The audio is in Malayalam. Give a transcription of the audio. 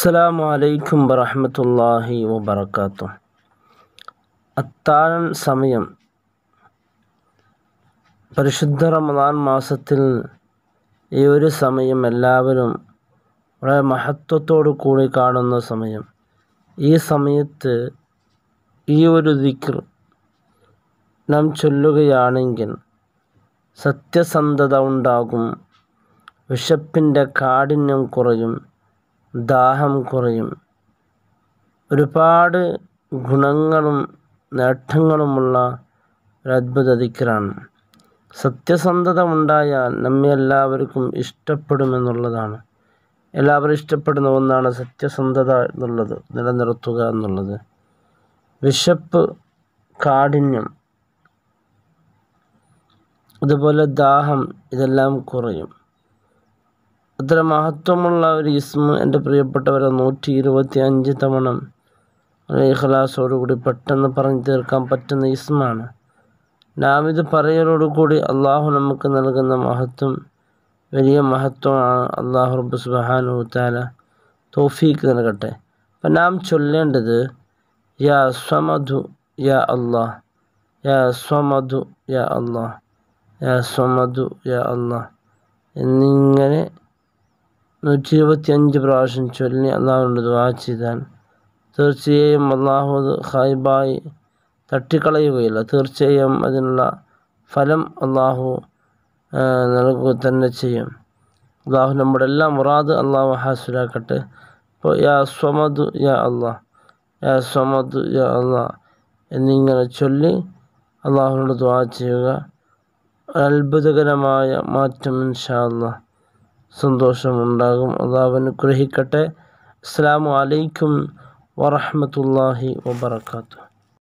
അസ്സലാമു അലൈക്കും വറഹമത്തല്ലാഹി വബർക്കാത്തു അത്താഴം സമയം പരിശുദ്ധ റമദാൻ മാസത്തിൽ ഈ ഒരു സമയം എല്ലാവരും വളരെ മഹത്വത്തോടു കൂടി കാണുന്ന സമയം ഈ സമയത്ത് ഈ ഒരു ദിക്കർ നാം ചൊല്ലുകയാണെങ്കിൽ സത്യസന്ധത ഉണ്ടാകും വിശപ്പിൻ്റെ കാഠിന്യം കുറയും ദാഹം കുറയും ഒരുപാട് ഗുണങ്ങളും നേട്ടങ്ങളുമുള്ള ഒരത്ഭുത ദിക്കറാണ് സത്യസന്ധത ഉണ്ടായാൽ നമ്മെ എല്ലാവർക്കും ഇഷ്ടപ്പെടുമെന്നുള്ളതാണ് എല്ലാവരും ഇഷ്ടപ്പെടുന്ന ഒന്നാണ് സത്യസന്ധത എന്നുള്ളത് നിലനിർത്തുക എന്നുള്ളത് വിശപ്പ് കാഠിന്യം അതുപോലെ ദാഹം ഇതെല്ലാം കുറയും അത്ര മഹത്വമുള്ള ഒരു ഇസ്മ എൻ്റെ പ്രിയപ്പെട്ടവരെ നൂറ്റി ഇരുപത്തി അഞ്ച് തവണ ഇഖലാസോടുകൂടി പെട്ടെന്ന് പറഞ്ഞു തീർക്കാൻ പറ്റുന്ന ഇസ്മാണ് നാം ഇത് പറയലോടുകൂടി അള്ളാഹു നമുക്ക് നൽകുന്ന മഹത്വം വലിയ മഹത്വമാണ് അള്ളാഹു റബ്ബു സുബാനു താല തോഫീക്ക് നൽകട്ടെ അപ്പം നാം ചൊല്ലേണ്ടത് യാ സ്വമധു യാ അള്ളാ യാ സ്വമധു യാ അള്ളാ യാ സ്വമധു യാ അള്ളാ എന്നിങ്ങനെ നൂറ്റി ഇരുപത്തിയഞ്ച് പ്രാവശ്യം ചൊല്ലി അള്ളാഹുവിനോട് ദുവാ ചെയ്താൽ തീർച്ചയായും അള്ളാഹു അത് ഹൈബായി തട്ടിക്കളയുകയില്ല തീർച്ചയായും അതിനുള്ള ഫലം അള്ളാഹു നൽകുക തന്നെ ചെയ്യും അള്ളാഹു നമ്മുടെ എല്ലാം മുറാദ് അള്ളാഹു ഹാസുലാക്കട്ടെ ഇപ്പോൾ യാ സ്വമതു യാ അള്ളാഹ് യാ സ്വമതു യാ അള്ളാഹ് എന്നിങ്ങനെ ചൊല്ലി അള്ളാഹുവിനോട് ദുവാ ചെയ്യുക അത്ഭുതകരമായ മാറ്റം ഇൻഷാ അള്ളാഹ് സന്തോഷമുണ്ടാകും അള്ളാഹു അനുഗ്രഹിക്കട്ടെ അസ്സാം വലൈക്കും വറഹമത്തല്ലാഹി വബർക്കാത്തു